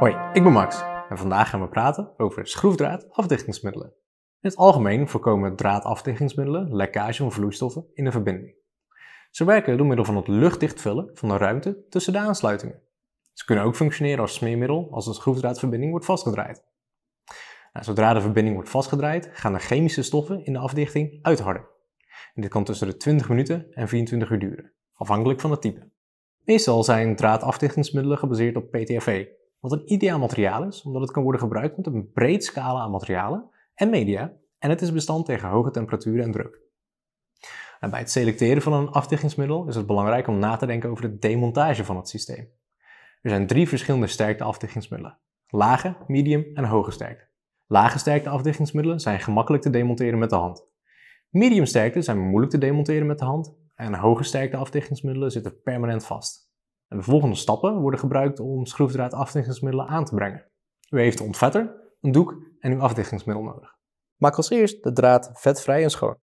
Hoi, ik ben Max en vandaag gaan we praten over schroefdraadafdichtingsmiddelen. In het algemeen voorkomen draadafdichtingsmiddelen lekkage van vloeistoffen in een verbinding. Ze werken door middel van het luchtdicht vullen van de ruimte tussen de aansluitingen. Ze kunnen ook functioneren als smeermiddel als een schroefdraadverbinding wordt vastgedraaid. Nou, zodra de verbinding wordt vastgedraaid, gaan de chemische stoffen in de afdichting uitharden. En dit kan tussen de 20 minuten en 24 uur duren, afhankelijk van het type. Meestal zijn draadafdichtingsmiddelen gebaseerd op PTFE, wat een ideaal materiaal is, omdat het kan worden gebruikt met een breed scala aan materialen en media en het is bestand tegen hoge temperaturen en druk. Nou, bij het selecteren van een afdichtingsmiddel is het belangrijk om na te denken over de demontage van het systeem. Er zijn drie verschillende sterkte afdichtingsmiddelen. Lage, medium en hoge sterkte. Lage sterkte afdichtingsmiddelen zijn gemakkelijk te demonteren met de hand. Medium sterkte zijn moeilijk te demonteren met de hand en hoge sterkte afdichtingsmiddelen zitten permanent vast de volgende stappen worden gebruikt om schroefdraad afdichtingsmiddelen aan te brengen. U heeft een ontvetter, een doek en uw afdichtingsmiddel nodig. Maak als eerst de draad vetvrij en schoon.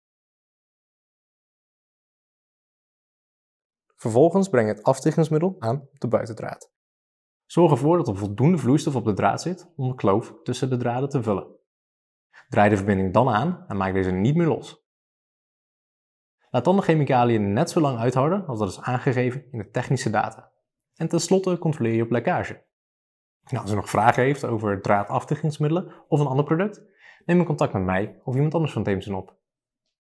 Vervolgens breng het afdichtingsmiddel aan op de buitendraad. Zorg ervoor dat er voldoende vloeistof op de draad zit om de kloof tussen de draden te vullen. Draai de verbinding dan aan en maak deze niet meer los. Laat dan de chemicaliën net zo lang uithouden als dat is aangegeven in de technische data. En tenslotte controleer je op lekkage. Nou, als u nog vragen heeft over draadafdichtingsmiddelen of een ander product, neem in contact met mij of iemand anders van Theemsen op.